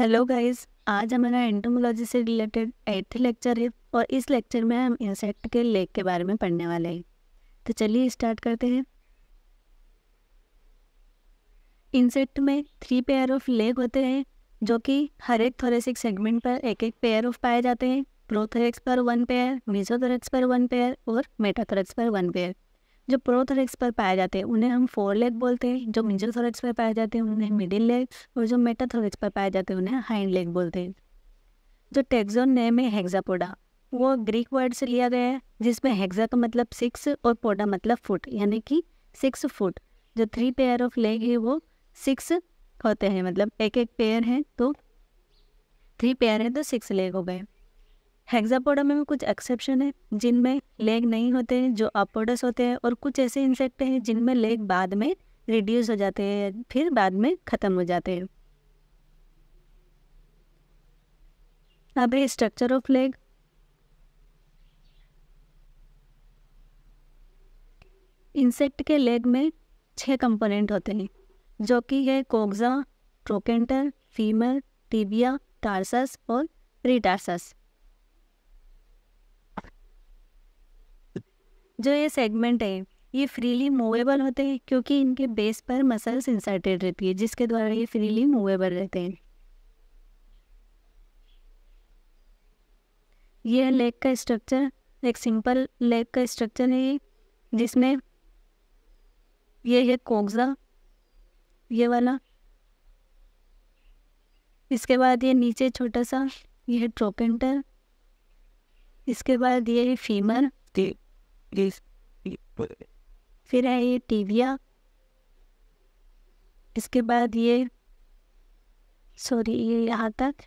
Hello guys आज हमारा entomology से रिलेटेड एट्थ लेक्चर है और इस लेक्चर में हम इंसेक्ट के लेग के बारे में पढ़ने वाले हैं तो चलिए स्टार्ट करते हैं इंसेक्ट में थ्री पेयर ऑफ लेग होते हैं जो कि हर एक थोरेसिक सेगमेंट पर एक एक पेयर ऑफ पाए जाते हैं प्रोथोरेक्स पर वन पेयर मीजोथरेक्स पर वन पेयर और मेटाथोरेक्स पर वन पेयर जो प्रो थोरेक्स पर पाए जाते हैं उन्हें हम फोर लेग बोलते हैं जो मिजल थोरेक्स पर पाए जाते हैं उन्हें मिडिल लेग और जो मेटा थोरेक्स पर पाए जाते हैं उन्हें हाइंड लेग बोलते हैं जो टेक्जोन नेम है हेक्सापोडा वो ग्रीक वर्ड से लिया गया है जिसमें हेक्सा का मतलब सिक्स और पोडा मतलब फुट यानी कि सिक्स फुट जो थ्री पेयर ऑफ लेग है वो सिक्स होते हैं मतलब एक एक पेयर है तो थ्री पेयर है तो सिक्स लेग हो गए हेक्सापोडा में भी कुछ एक्सेप्शन है जिनमें लेग नहीं होते हैं जो अपोडस होते हैं और कुछ ऐसे इंसेक्ट हैं जिनमें लेग बाद में रिड्यूस हो जाते हैं फिर बाद में ख़त्म हो जाते हैं अब है स्ट्रक्चर ऑफ लेग इंसेक्ट के लेग में छः कंपोनेंट होते हैं जो कि है coxa trochanter femur tibia tarsus और रिटारसस जो ये सेगमेंट है ये फ्रीली मूवेबल होते हैं क्योंकि इनके बेस पर मसल्स इंसर्टेड रहती है जिसके द्वारा ये फ्रीली मूवेबल रहते हैं यह लेग का स्ट्रक्चर एक सिंपल लेग का स्ट्रक्चर है ये जिसमें ये है कोगजा ये वाला इसके बाद ये नीचे छोटा सा ये ट्रोकेंटर इसके बाद ये है फीमर फिर है ये टीविया इसके बाद ये सॉरी ये यहाँ तक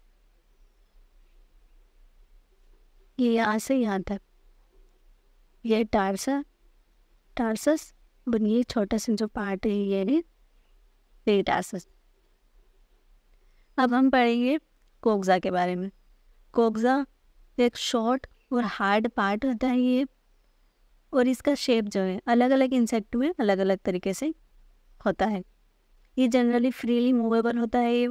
ये यहाँ से यहाँ तक ये टारसा टारसस बनिए छोटा सा जो पार्ट है ये है ये टारसस अब हम पढ़ेंगे कोगज़ा के बारे में कोगज़ा एक शॉर्ट और हार्ड पार्ट होता है ये और इसका शेप जो है अलग अलग इंसेक्ट में अलग अलग तरीके से होता है ये जनरली फ्रीली मूवेबल होता है ये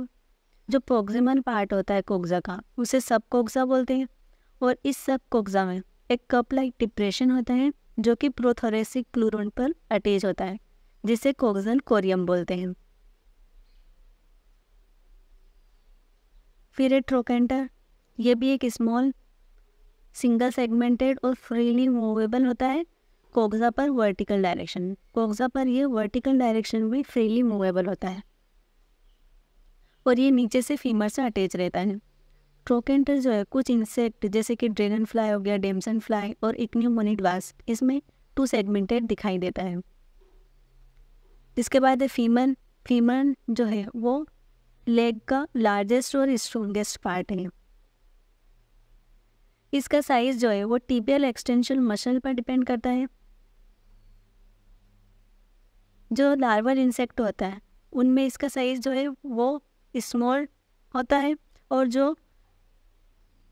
जो प्रोक्सिमल पार्ट होता है कोक्जा का उसे सब कोक्जा बोलते हैं और इस सब कोक्जा में एक कप लाइक डिप्रेशन होता है जो कि प्रोथोरेसिक क्लोरोन पर अटैच होता है जिसे कोक्जल कोरियम बोलते हैं फिर ट्रोकेंटर ये भी एक स्मॉल सिंगल सेगमेंटेड और फ्रीली मूवेबल होता है कोगजा पर वर्टिकल डायरेक्शन कोगजा पर ये वर्टिकल डायरेक्शन में फ्रीली मूवेबल होता है और ये नीचे से फीमर से अटैच रहता है ट्रोकेंटर जो है कुछ इंसेक्ट जैसे कि ड्रैगन फ्लाई हो गया डेमसन फ्लाई और इक्न्यूमोनिड वास इसमें टू सेगमेंटेड दिखाई देता है इसके बाद फीमन फीमन जो है वो लेग का लार्जेस्ट और स्ट्रोंगेस्ट पार्ट है इसका साइज जो है वो टीबियल एक्सटेंशन मशल पर डिपेंड करता है जो लार्वल इंसेक्ट होता है उनमें इसका साइज जो है वो स्मॉल होता है और जो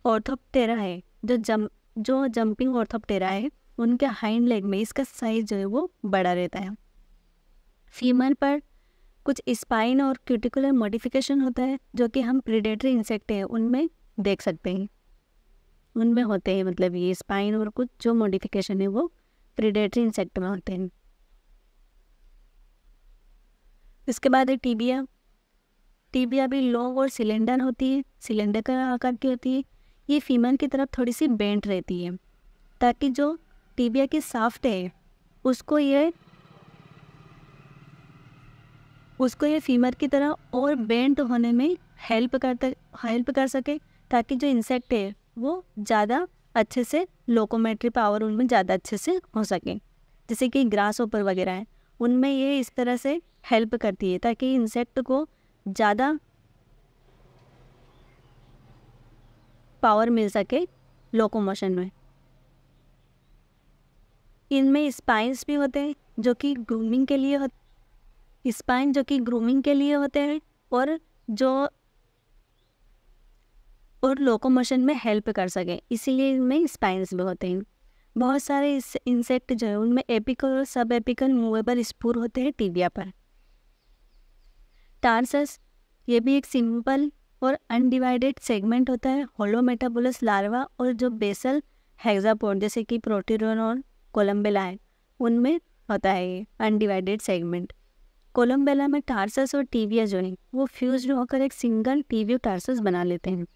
ऑर्थोप्टेरा है जो जम जो जंपिंग ऑर्थोप्टेरा है उनके हाइंड लेग में इसका साइज जो है वो बड़ा रहता है फीमेल पर कुछ स्पाइन और क्यूटिकुलर मॉडिफिकेशन होता है जो कि हम प्रीडेटरी इंसेक्ट हैं उनमें देख सकते हैं उनमें होते हैं मतलब ये स्पाइन और कुछ जो मॉडिफिकेशन है वो प्रीडेटरी इंसेक्ट में होते हैं इसके बाद है टीबिया टीबिया भी लॉन्ग और सिलेंडर होती है सिलेंडर का आकार की होती है ये फीमर की तरफ थोड़ी सी बेंट रहती है ताकि जो टीबिया की साफ्ट है उसको ये उसको ये फीमर की तरह और बेंट होने में हेल्प करता हेल्प कर सके ताकि जो इंसेक्ट है वो ज़्यादा अच्छे से लोकोमेट्री पावर उनमें ज़्यादा अच्छे से हो सके जैसे कि ग्रास ओपर वगैरह है उनमें ये इस तरह से हेल्प करती है ताकि इंसेक्ट को ज़्यादा पावर मिल सके लोकोमोशन में इनमें स्पाइंस भी होते हैं जो कि ग्रूमिंग के लिए होते स्पाइन जो कि ग्रूमिंग के लिए होते हैं और जो और लोकोमोशन में हेल्प कर सकें इसीलिए इनमें स्पाइंस भी होते हैं बहुत सारे इंसेक्ट जो है उनमें एपिकल और सब एपिकल मूवेबल स्पोर होते हैं टीबिया पर टार्सस ये भी एक सिंपल और अनडिवाइडेड सेगमेंट होता है होलोमेटाबोलस लार्वा और जो बेसल हेग्जापोड जैसे कि प्रोटीरोन और कोलम्बेला है उनमें होता है ये अनडिवाइडेड सेगमेंट कोलम्बेला में टार्सस और टीविया जो है वो फ्यूज होकर एक सिंगल टीवी टार्सस बना लेते हैं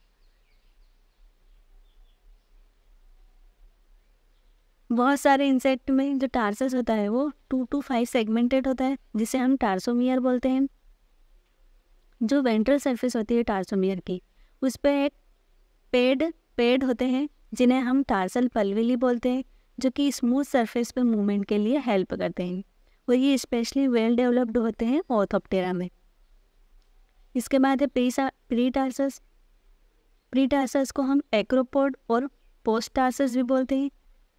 बहुत सारे इंसेक्ट में जो टार्सस होता है वो टू टू फाइव सेगमेंटेड होता है जिसे हम टार्सोमियर बोलते हैं जो वेंट्रल सरफेस होती है टार्सोमियर की उस पर एक पेड पेड होते हैं जिन्हें हम टार्सल पलविली बोलते हैं जो कि स्मूथ सरफेस पे मूवमेंट के लिए हेल्प करते हैं और ये स्पेशली वेल डेवलप्ड होते हैं ऑथोप्टेरा में इसके बाद है pre pretarsus pretarsus को हम एक्रोपोड और पोस्ट टार्सस भी बोलते हैं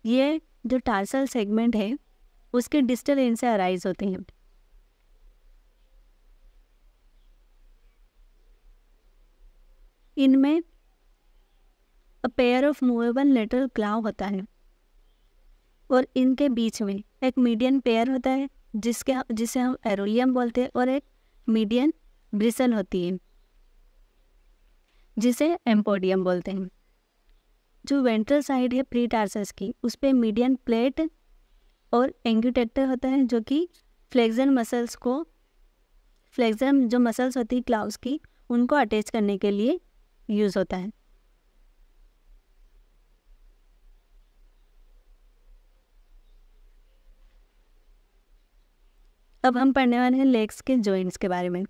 ये जो टार्सल सेगमेंट है उसके डिस्टल एंड से अराइज होते हैं इनमें a pair of movable lateral claw होता है और इनके बीच में एक मीडियन पेयर होता है जिसके जिसे हम एरोलियम बोलते हैं और एक मीडियन ब्रिसल होती है जिसे एम्पोडियम बोलते हैं जो वेंट्रल साइड है प्री टार्सस की उस पर मीडियन प्लेट और एंग्यूटेक्टर होता है जो कि फ्लेक्सन मसल्स को फ्लेक्सन जो मसल्स होती है क्लाउस की उनको अटैच करने के लिए यूज़ होता है अब हम पढ़ने वाले हैं लेग्स के जॉइंट्स के बारे में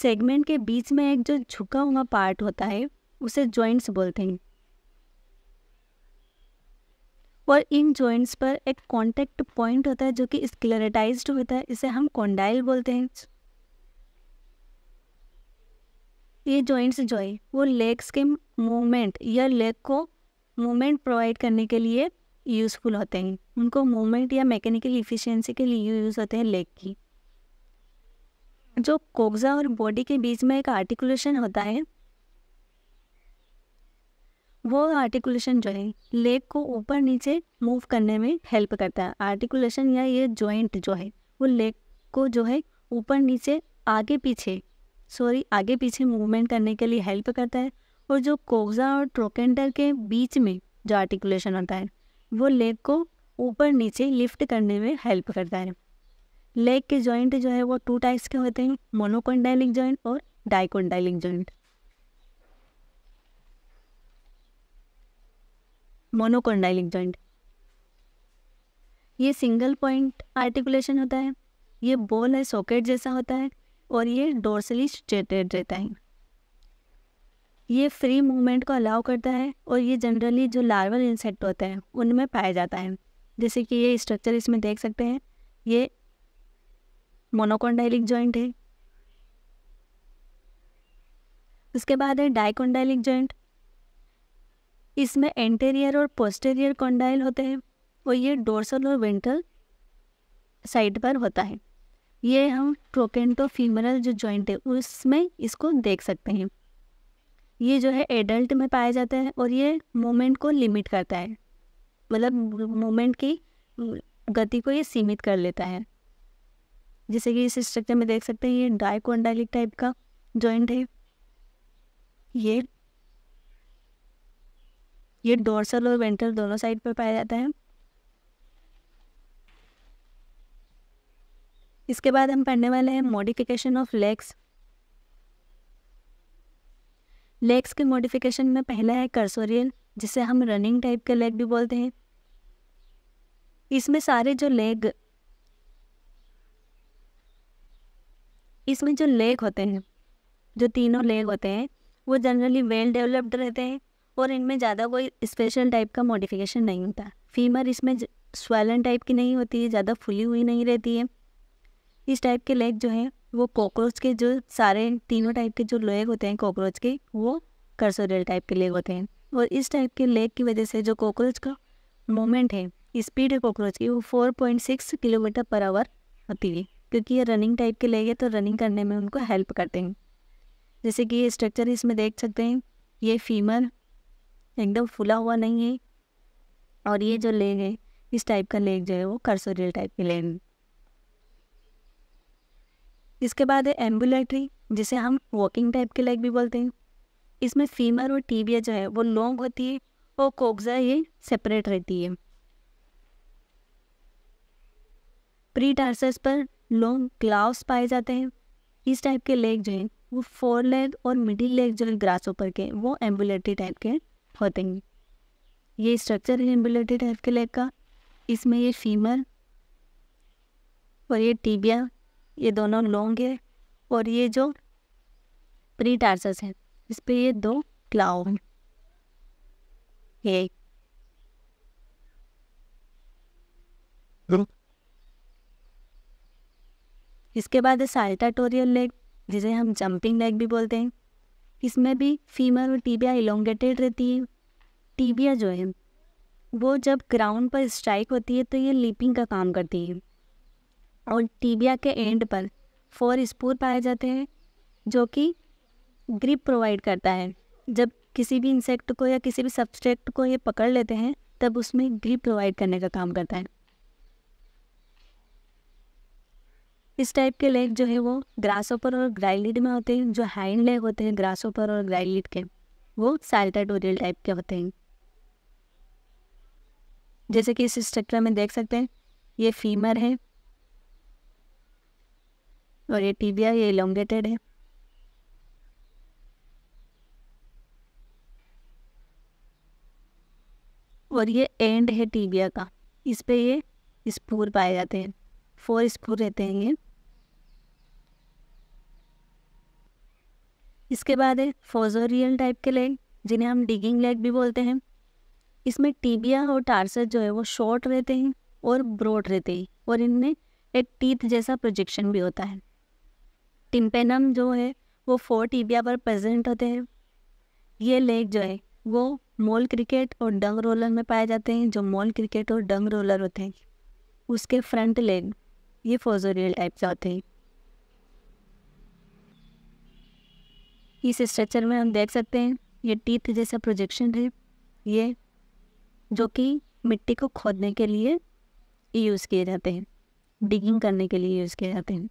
सेगमेंट के बीच में एक जो झुका हुआ पार्ट होता है उसे जॉइंट्स बोलते हैं और इन जॉइंट्स पर एक कॉन्टेक्ट पॉइंट होता है जो कि स्क्लेरेटाइज्ड होता है इसे हम कॉन्डाइल बोलते हैं ये जॉइंट्स जो है वो लेग्स के मूवमेंट या लेग को मूवमेंट प्रोवाइड करने के लिए यूज़फुल होते हैं उनको मूवमेंट या मैकेनिकल इफिशेंसी के लिए यूज़ होते हैं लेग की जो कोगजा और बॉडी के बीच में एक आर्टिकुलेशन होता है वो आर्टिकुलेशन जो है लेग को ऊपर नीचे मूव करने में हेल्प करता है आर्टिकुलेशन या ये जॉइंट जो है वो लेग को जो है ऊपर नीचे आगे पीछे सॉरी आगे पीछे मूवमेंट करने के लिए हेल्प करता है और जो कोग्जा और ट्रोकेंडर के बीच में जो आर्टिकुलेशन होता है वो लेग को ऊपर नीचे लिफ्ट करने में हेल्प करता है लेग के जॉइंट जो है वो टू टाइप्स के होते हैं मोनोकोंडाइलिक जॉइंट और डाइकोंडाइलिक जॉइंट मोनोकोंडाइलिक जॉइंट ये सिंगल पॉइंट आर्टिकुलेशन होता है ये बॉल है सॉकेट जैसा होता है और ये डोर्सली स्ट्रेटेड रहता है ये फ्री मूवमेंट को अलाउ करता है और ये जनरली जो लार्वल इंसेक्ट होते हैं उनमें पाया जाता है जैसे कि ये स्ट्रक्चर इसमें देख सकते हैं ये मोनोकोंडाइलिक जॉइंट है उसके बाद है डाइकोंडाइलिक जॉइंट इसमें एंटेरियर और पोस्टेरियर कॉन्डाइल होते हैं और ये डोर्सल और वेंट्रल साइड पर होता है ये हम ट्रोकेंटो फीमरल जो जॉइंट है उसमें इसको देख सकते हैं ये जो है एडल्ट में पाया जाता है और ये मोमेंट को लिमिट करता है मतलब मोमेंट की गति को ये सीमित कर लेता है जैसे कि इस स्ट्रक्चर में देख सकते हैं ये डाइकोंडाइलिक टाइप का जॉइंट है ये ये डोर्सल और वेंट्रल दोनों साइड पर पाया जाता है इसके बाद हम पढ़ने वाले हैं मॉडिफिकेशन ऑफ लेग्स लेग्स के मॉडिफिकेशन में पहला है कर्सोरियल जिसे हम रनिंग टाइप के लेग भी बोलते हैं इसमें सारे जो लेग इसमें जो लेग होते हैं जो तीनों लेग होते हैं वो जनरली वेल डेवलप्ड रहते हैं और इनमें ज़्यादा कोई स्पेशल टाइप का मॉडिफिकेशन नहीं होता फीमर इसमें स्वेलन टाइप की नहीं होती है ज़्यादा फुली हुई नहीं रहती है इस टाइप के लेग जो हैं वो कॉकरोच के जो सारे तीनों टाइप के जो लेग होते हैं कॉकरोच के वो कर्सोडल टाइप के लेग होते हैं और इस टाइप के लेग की वजह से जो कॉकरोच का मोमेंट है स्पीड है कॉकरोच की वो four point six kilometre per hour होती है क्योंकि ये रनिंग टाइप के लेंगे तो रनिंग करने में उनको हेल्प करते हैं जैसे कि ये स्ट्रक्चर इसमें देख सकते हैं ये फीमर एकदम फुला हुआ नहीं है और ये जो लेग है इस टाइप का लेग जो है वो कर्सोरियल टाइप के लेग इसके बाद है एम्बुलेटरी जिसे हम वॉकिंग टाइप के लेग भी बोलते हैं इसमें फीमर और टीबिया जो है वो लॉन्ग होती है और कोक्जा ये सेपरेट रहती है प्री टार्सस पर लॉन्ग क्लाउस पाए जाते हैं इस टाइप के लेग जो हैं वो फोर लेग और मिडिल लेग जो है ग्रास ऊपर के वो एम्बुलेटरी टाइप के होते हैं ये स्ट्रक्चर है एम्बुलेटरी टाइप के लेग का इसमें ये फीमर और ये टीबिया ये दोनों लॉन्ग है और ये जो प्री टार्सस है इस पर ये दो क्लाउ हैं एक इसके बाद है लेग जिसे हम जंपिंग लेग भी बोलते हैं इसमें भी फीमर और टीबिया इलोंगेटेड रहती है टीबिया जो है वो जब ग्राउंड पर स्ट्राइक होती है तो ये लीपिंग का काम करती है और टीबिया के एंड पर फोर स्पोर पाए जाते हैं जो कि ग्रिप प्रोवाइड करता है जब किसी भी इंसेक्ट को या किसी भी सब्सट्रेक्ट को ये पकड़ लेते हैं तब उसमें ग्रिप प्रोवाइड करने का काम करता है इस टाइप के लेग जो है वो ग्रास ओपर और ग्राइलिड में होते हैं जो हैंड लेग होते हैं ग्रास ओपर और ग्राइलिड के वो साल्टाटोरियल टाइप के होते हैं जैसे कि इस स्ट्रक्चर में देख सकते हैं ये फीमर है और ये टीबिया ये इलोंगेटेड है और ये एंड है टीबिया का इस पे ये स्पूर पाए जाते हैं फोर स्क्रू रहते हैं ये इसके बाद है फोजोरियल टाइप के लेग जिन्हें हम डिगिंग लेग भी बोलते हैं इसमें टीबिया और टारसर जो है वो शॉर्ट रहते हैं और ब्रॉड रहते हैं और इनमें एक टीथ जैसा प्रोजेक्शन भी होता है टिम्पेनम जो है वो फोर टीबिया पर प्रेजेंट होते हैं ये लेग जो है वो मोल क्रिकेट और डंग रोलर में पाए जाते हैं जो मोल क्रिकेट और डंग रोलर होते हैं उसके फ्रंट लेग ये फोजोरियल टाइप से होते हैं इस स्ट्रक्चर में हम देख सकते हैं ये टीथ जैसा प्रोजेक्शन है ये जो कि मिट्टी को खोदने के लिए यूज़ किए जाते हैं डिगिंग करने के लिए यूज़ किए जाते हैं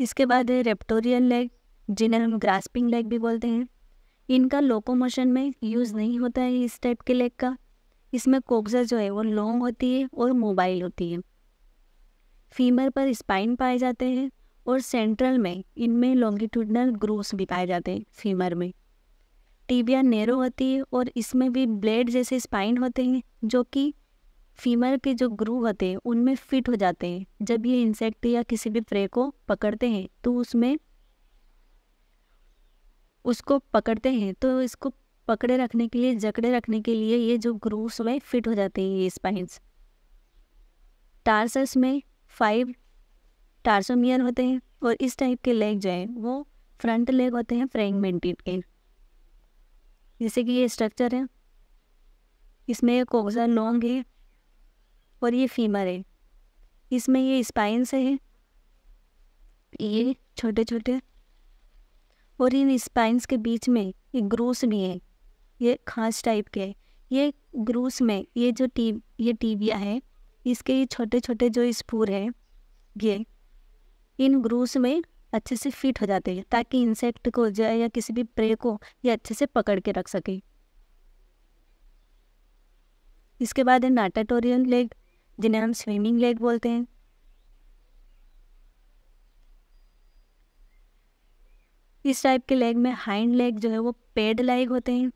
इसके बाद है रेप्टोरियल लेग जिन्हें हम ग्रास्पिंग लेग भी बोलते हैं इनका लोकोमोशन में यूज़ हम्म। नहीं होता है इस टाइप के लेग का इसमें कोक्सा जो है वो लॉन्ग होती है और मोबाइल होती है फीमर पर स्पाइन पाए जाते हैं और सेंट्रल में इनमें लॉन्गिट्यूडनल ग्रूव्स भी पाए जाते हैं फीमर में टीबिया नेरो होती है और इसमें भी ब्लेड जैसे स्पाइन होते हैं जो कि फीमर के जो ग्रूव होते हैं उनमें फिट हो जाते हैं जब ये इंसेक्ट या किसी भी प्रे को पकड़ते हैं तो उसमें उसको पकड़ते हैं तो इसको पकड़े रखने के लिए जकड़े रखने के लिए ये जो ग्रूव्स में फिट हो जाते हैं ये स्पाइंस टार्सस में फाइव टार्सोमियर होते हैं और इस टाइप के लेग जो हैं वो फ्रंट लेग होते हैं फ्रेगमेंटेड के जैसे कि ये स्ट्रक्चर है इसमें ये कोक्सा लॉन्ग है और ये फीमर है इसमें ये स्पाइंस है ये छोटे छोटे और इन स्पाइंस के बीच में ये ग्रूस भी है ये खास टाइप के ये ग्रूस में ये जो टी ये टीबिया है इसके ये छोटे छोटे जो स्पूर है ये इन ग्रूस में अच्छे से फिट हो जाते हैं ताकि इंसेक्ट को जाए या किसी भी प्रे को ये अच्छे से पकड़ के रख सके इसके बाद है नाटाटोरियल लेग जिन्हें हम स्विमिंग लेग बोलते हैं इस टाइप के लेग में हाइंड लेग जो है वो पेड लेग होते हैं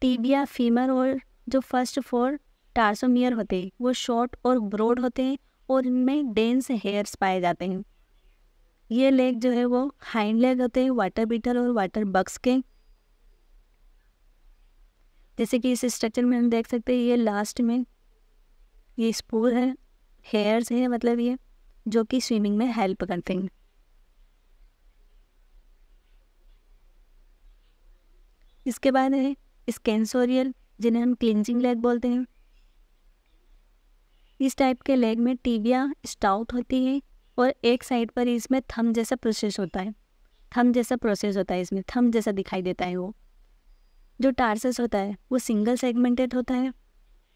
टीबिया फीमर और जो फर्स्ट फोर टार्सोमियर होते हैं वो शॉर्ट और ब्रॉड होते हैं और इनमें डेंस हेयर्स पाए जाते हैं ये लेग जो है वो हाइंड लेग होते हैं वाटर बीटर और वाटर बक्स के जैसे कि इस स्ट्रक्चर में हम देख सकते हैं ये लास्ट में ये स्पूर है हेयर्स हैं मतलब ये जो कि स्विमिंग में हेल्प करते हैं इसके बाद है स्कैंसोरियल जिन्हें हम क्लिंजिंग लेग बोलते हैं इस टाइप के लेग में टीबिया स्टाउट होती है और एक साइड पर इसमें थम जैसा प्रोसेस होता है थम जैसा प्रोसेस होता है इसमें थम जैसा दिखाई देता है वो जो टार्सेस होता है वो सिंगल सेगमेंटेड होता है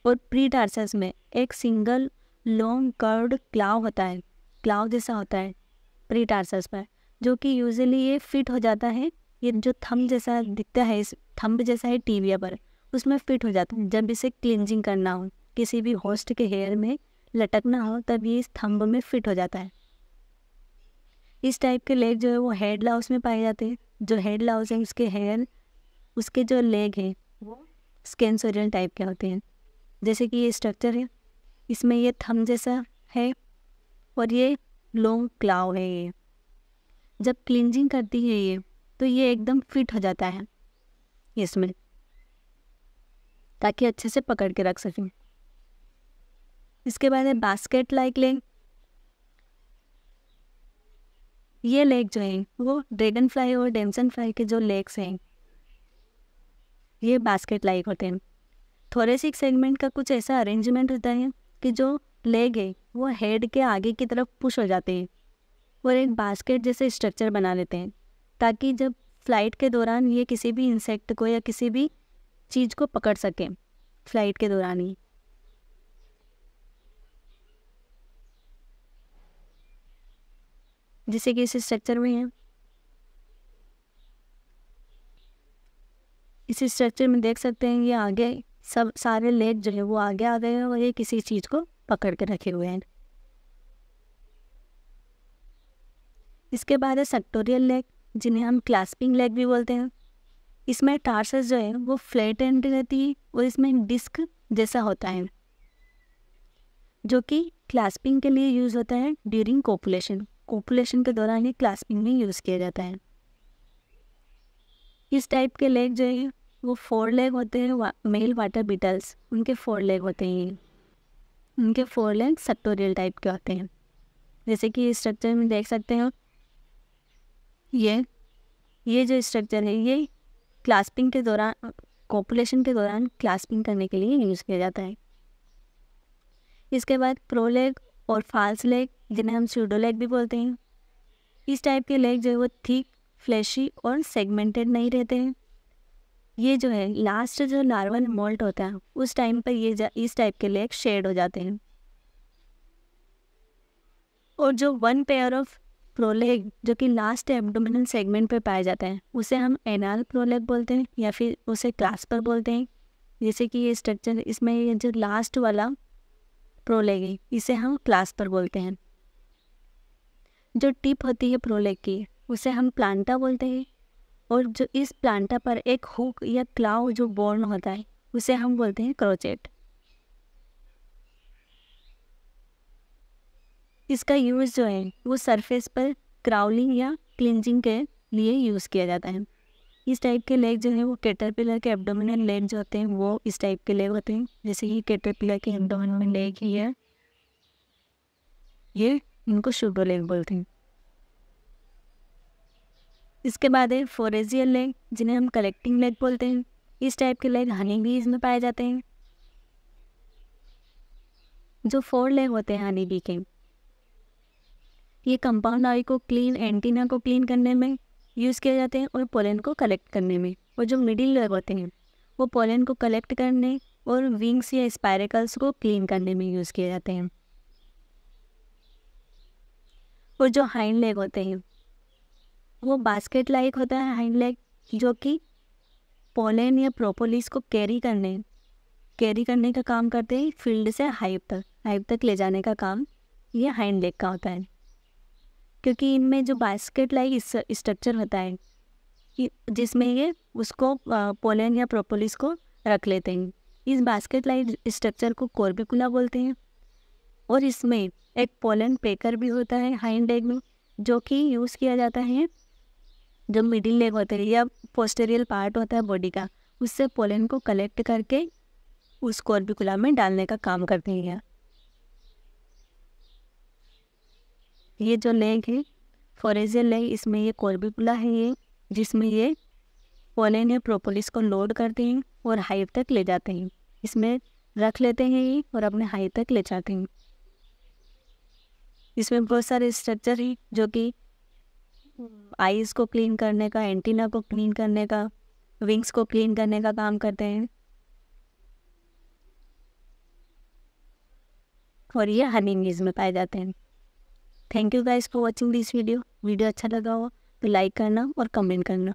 और प्री टार्सेस में एक सिंगल लॉन्ग कर्ड क्लाव होता है क्लाव जैसा होता है प्री टार्सेस पर जो कि यूजली ये फिट हो जाता है ये जो थंब जैसा दिखता है इस थंब जैसा है टीविया पर उसमें फिट हो जाता है जब इसे क्लिनजिंग करना हो किसी भी होस्ट के हेयर में लटकना हो तब ये इस थंब में फिट हो जाता है इस टाइप के लेग जो है वो हेड लाउस में पाए जाते हैं जो हेड लाउस है उसके हेयर उसके जो लेग हैं वो स्केंसोरियल टाइप के होते हैं जैसे कि ये स्ट्रक्चर है इसमें ये थम जैसा है और ये लॉन्ग क्लाव है ये जब क्लिनजिंग करती है ये तो ये एकदम फिट हो जाता है इसमें ताकि अच्छे से पकड़ के रख सकें इसके बाद है बास्केट लाइक लेग ये लेग जो है वो ड्रैगन फ्लाई और डेमसन फ्लाई के जो लेग्स हैं ये बास्केट लाइक होते हैं थोरेसिक सेगमेंट का कुछ ऐसा अरेंजमेंट होता है कि जो लेग है वो हेड के आगे की तरफ पुश हो जाते हैं और एक बास्केट जैसे स्ट्रक्चर बना लेते हैं ताकि जब फ्लाइट के दौरान ये किसी भी इंसेक्ट को या किसी भी चीज़ को पकड़ सकें फ्लाइट के दौरान ही जैसे कि इस स्ट्रक्चर में है इस स्ट्रक्चर में देख सकते हैं ये आगे सब सारे लेग जो है वो आगे आ गए हैं और ये किसी चीज़ को पकड़ के रखे हुए हैं इसके बाद है सेक्टोरियल लेग जिन्हें हम क्लास्पिंग लेग भी बोलते हैं इसमें टार्सस जो है वो फ्लैट एंड रहती है और इसमें डिस्क जैसा होता है जो कि क्लास्पिंग के लिए यूज़ होता है ड्यूरिंग कोपुलेशन कोपुलेशन के दौरान ये क्लास्पिंग में यूज़ किया जाता है इस टाइप के लेग जो है वो फोर लेग होते हैं वा, मेल वाटर बीटल्स उनके फोर लेग होते हैं उनके फोर लेग सेक्टोरियल टाइप के होते हैं जैसे कि स्ट्रक्चर में देख सकते हैं ये ये जो स्ट्रक्चर है ये क्लास्पिंग के दौरान कॉपुलेशन के दौरान क्लास्पिंग करने के लिए यूज़ किया जाता है इसके बाद प्रो लेग और फाल्स लेग जिन्हें हम सूडो लेग भी बोलते हैं इस टाइप के लेग जो है वो थीक फ्लैशी और सेगमेंटेड नहीं रहते हैं ये जो है लास्ट जो नार्वल मोल्ट होता है उस टाइम पर ये इस टाइप के लेग शेड हो जाते हैं और जो वन पेयर ऑफ प्रोलेग जो कि लास्ट एब्डोमिनल सेगमेंट पे पाया जाता है उसे हम एनाल प्रोलेग बोलते हैं या फिर उसे क्लास्पर बोलते हैं जैसे कि ये स्ट्रक्चर इसमें ये जो लास्ट वाला प्रोलेग है इसे हम क्लास्पर बोलते हैं जो टिप होती है प्रोलेग की उसे हम प्लांटा बोलते हैं और जो इस प्लांटा पर एक हुक या क्लाउ जो बोर्न होता है उसे हम बोलते हैं क्रोचेट इसका यूज़ जो है वो सरफेस पर क्राउलिंग या क्लिंजिंग के लिए यूज़ किया जाता है इस टाइप के लेग जो है वो कैटरपिलर के एब्डोमिनल लेग जो होते हैं वो इस टाइप के लेग होते हैं जैसे कि कैटरपिलर के एब्डोमिनल लेग ही है ये इनको शुगर लेग बोलते हैं इसके बाद है फोरेजियल लेग जिन्हें हम कलेक्टिंग लेग बोलते हैं इस टाइप के लेग हनी बीज में पाए जाते हैं जो फोर लेग होते हैं हनी बी के ये कंपाउंड आई को क्लीन एंटीना को क्लीन करने में यूज़ किए जाते हैं और पोलन को कलेक्ट करने में और जो मिडिल लेयर होते हैं वो पोलन को कलेक्ट करने और विंग्स या स्पायरिकल्स को क्लीन करने में यूज़ किए जाते हैं और जो हाइंड लेग होते हैं वो बास्केट लाइक होता है हाइंड लेग जो कि पोलन या प्रोपोलिस को कैरी करने कैरी करने का काम करते हैं फील्ड से हाइप तक हाइप तक ले जाने का काम ये हाइंड लेग का होता है क्योंकि इनमें जो बास्केट लाइक स्ट्रक्चर होता है जिसमें ये उसको पोलन या प्रोपोलिस को रख लेते हैं इस बास्केट लाइक स्ट्रक्चर को कोर्बिकुला बोलते हैं और इसमें एक पोलन पेकर भी होता है हाइंड लेग में जो कि यूज़ किया जाता है जो मिडिल लेग होते हैं या पोस्टेरियल पार्ट होता है बॉडी का उससे पोलन को कलेक्ट करके उस कोर्बिकुला में डालने का काम करते हैं ये जो लेग है फॉरेजियल लेग इसमें ये कॉर्बिकुला है ये जिसमें ये पोलेन या प्रोपोलिस को लोड करते हैं और हाइव तक ले जाते हैं इसमें रख लेते हैं ये और अपने हाइव तक ले जाते हैं इसमें बहुत सारे स्ट्रक्चर हैं जो कि आईज को क्लीन करने का एंटीना को क्लीन करने का विंग्स को क्लीन करने का काम करते हैं और ये हनी में पाए जाते हैं thank you guys for watching this video video अच्छा लगा हो तो लाइक करना और कमेंट करना